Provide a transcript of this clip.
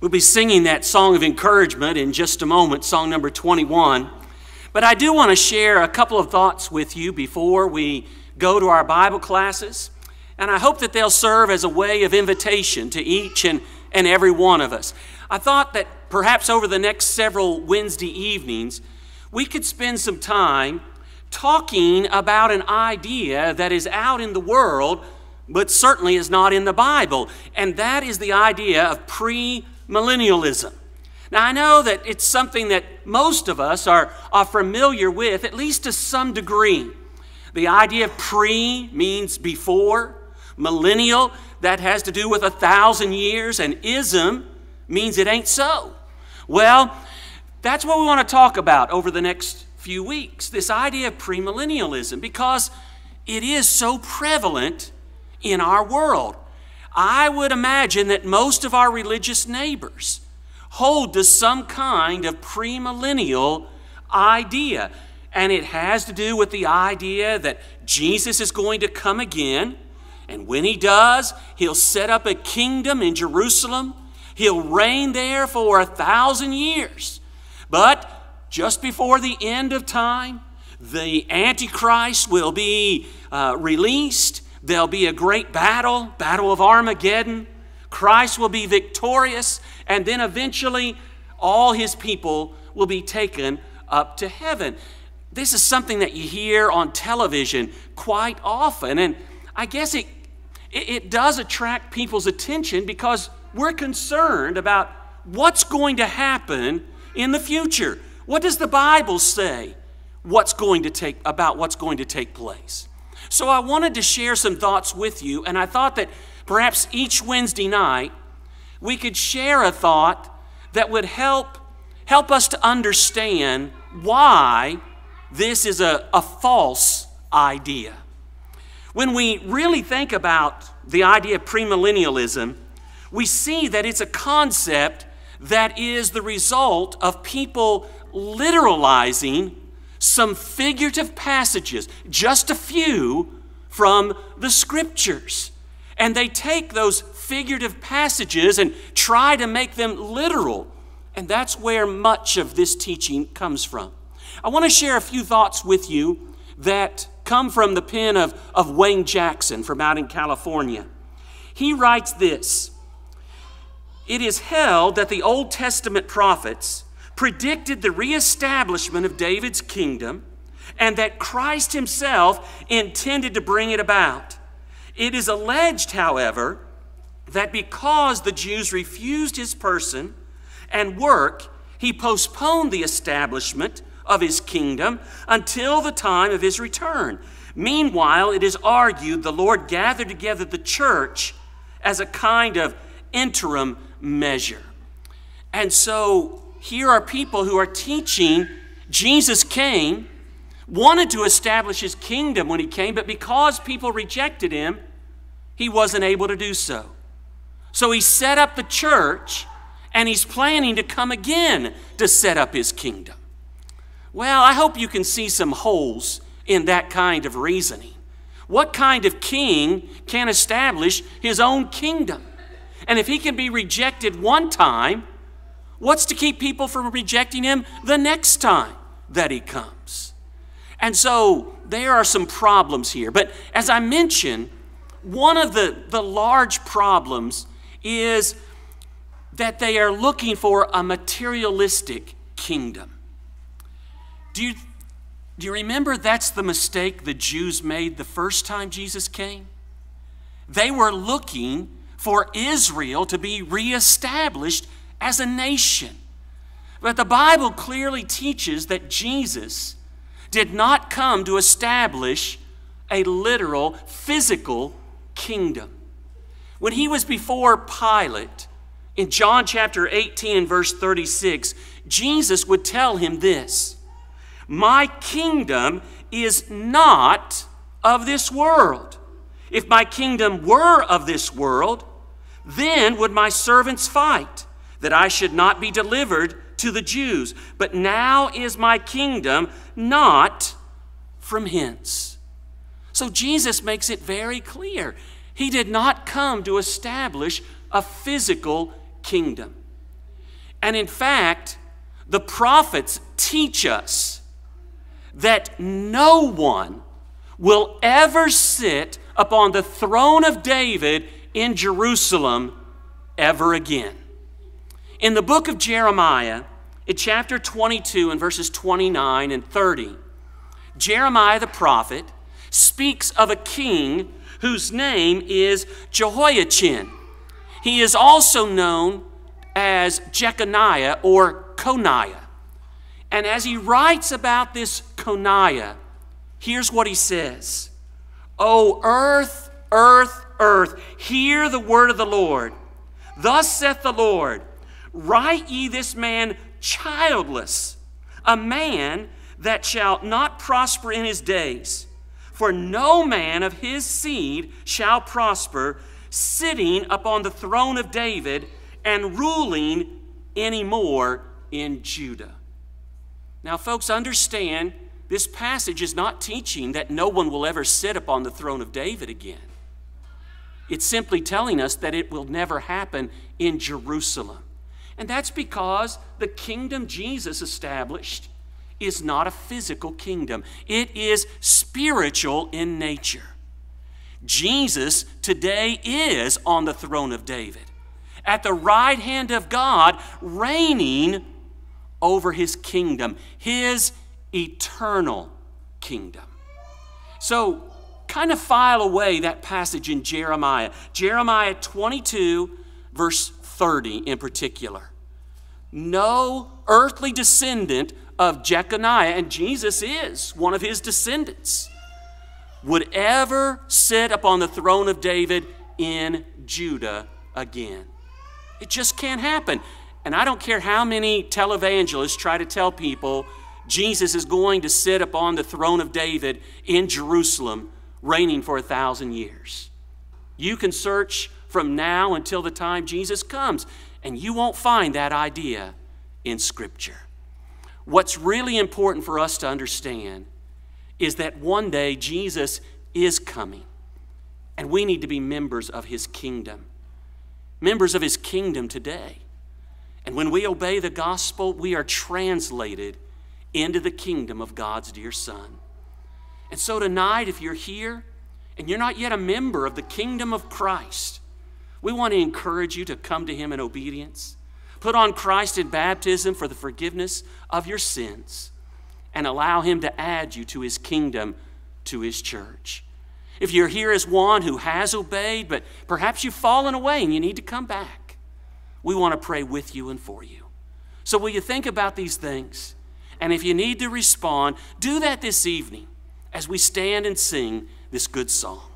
We'll be singing that song of encouragement in just a moment, song number 21. But I do want to share a couple of thoughts with you before we go to our Bible classes. And I hope that they'll serve as a way of invitation to each and, and every one of us. I thought that perhaps over the next several Wednesday evenings, we could spend some time talking about an idea that is out in the world, but certainly is not in the Bible. And that is the idea of pre millennialism. Now, I know that it's something that most of us are, are familiar with, at least to some degree. The idea of pre means before, millennial, that has to do with a thousand years, and ism means it ain't so. Well, that's what we want to talk about over the next few weeks this idea of premillennialism, because it is so prevalent in our world. I would imagine that most of our religious neighbors hold to some kind of premillennial idea. And it has to do with the idea that Jesus is going to come again. And when he does, he'll set up a kingdom in Jerusalem. He'll reign there for a thousand years. But just before the end of time, the Antichrist will be uh, released There'll be a great battle, battle of Armageddon. Christ will be victorious, and then eventually all his people will be taken up to heaven. This is something that you hear on television quite often, and I guess it, it, does attract people's attention because we're concerned about what's going to happen in the future. What does the Bible say what's going to take, about what's going to take place? So I wanted to share some thoughts with you, and I thought that perhaps each Wednesday night we could share a thought that would help, help us to understand why this is a, a false idea. When we really think about the idea of premillennialism, we see that it's a concept that is the result of people literalizing some figurative passages, just a few from the scriptures. And they take those figurative passages and try to make them literal. And that's where much of this teaching comes from. I want to share a few thoughts with you that come from the pen of, of Wayne Jackson from out in California. He writes this It is held that the Old Testament prophets predicted the reestablishment of David's kingdom and that Christ himself intended to bring it about. It is alleged, however, that because the Jews refused his person and work, he postponed the establishment of his kingdom until the time of his return. Meanwhile, it is argued the Lord gathered together the church as a kind of interim measure. And so here are people who are teaching Jesus came, wanted to establish his kingdom when he came, but because people rejected him, he wasn't able to do so. So he set up the church and he's planning to come again to set up his kingdom. Well, I hope you can see some holes in that kind of reasoning. What kind of king can establish his own kingdom? And if he can be rejected one time, What's to keep people from rejecting him the next time that he comes? And so there are some problems here. But as I mentioned, one of the, the large problems is that they are looking for a materialistic kingdom. Do you, do you remember that's the mistake the Jews made the first time Jesus came? They were looking for Israel to be reestablished as a nation. But the Bible clearly teaches that Jesus did not come to establish a literal, physical kingdom. When he was before Pilate, in John chapter 18 and verse 36, Jesus would tell him this My kingdom is not of this world. If my kingdom were of this world, then would my servants fight that I should not be delivered to the Jews. But now is my kingdom not from hence. So Jesus makes it very clear. He did not come to establish a physical kingdom. And in fact, the prophets teach us that no one will ever sit upon the throne of David in Jerusalem ever again. In the book of Jeremiah, in chapter 22 and verses 29 and 30, Jeremiah the prophet speaks of a king whose name is Jehoiachin. He is also known as Jeconiah or Coniah. And as he writes about this Coniah, here's what he says O earth, earth, earth, hear the word of the Lord. Thus saith the Lord Write ye this man childless, a man that shall not prosper in his days. For no man of his seed shall prosper, sitting upon the throne of David and ruling anymore in Judah. Now, folks, understand this passage is not teaching that no one will ever sit upon the throne of David again. It's simply telling us that it will never happen in Jerusalem. And that's because the kingdom Jesus established is not a physical kingdom, it is spiritual in nature. Jesus today is on the throne of David, at the right hand of God, reigning over his kingdom, his eternal kingdom. So, kind of file away that passage in Jeremiah. Jeremiah 22, verse 30 in particular. No earthly descendant of Jeconiah, and Jesus is one of his descendants, would ever sit upon the throne of David in Judah again. It just can't happen. And I don't care how many televangelists try to tell people Jesus is going to sit upon the throne of David in Jerusalem, reigning for a thousand years. You can search from now until the time Jesus comes. And you won't find that idea in Scripture. What's really important for us to understand is that one day Jesus is coming, and we need to be members of his kingdom, members of his kingdom today. And when we obey the gospel, we are translated into the kingdom of God's dear Son. And so tonight, if you're here and you're not yet a member of the kingdom of Christ, we want to encourage you to come to Him in obedience. Put on Christ in baptism for the forgiveness of your sins and allow Him to add you to His kingdom, to His church. If you're here as one who has obeyed, but perhaps you've fallen away and you need to come back, we want to pray with you and for you. So, will you think about these things? And if you need to respond, do that this evening as we stand and sing this good song.